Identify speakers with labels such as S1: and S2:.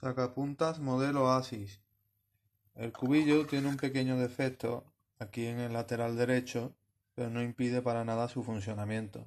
S1: Sacapuntas modelo Asis. El cubillo tiene un pequeño defecto aquí en el lateral derecho, pero no impide para nada su funcionamiento.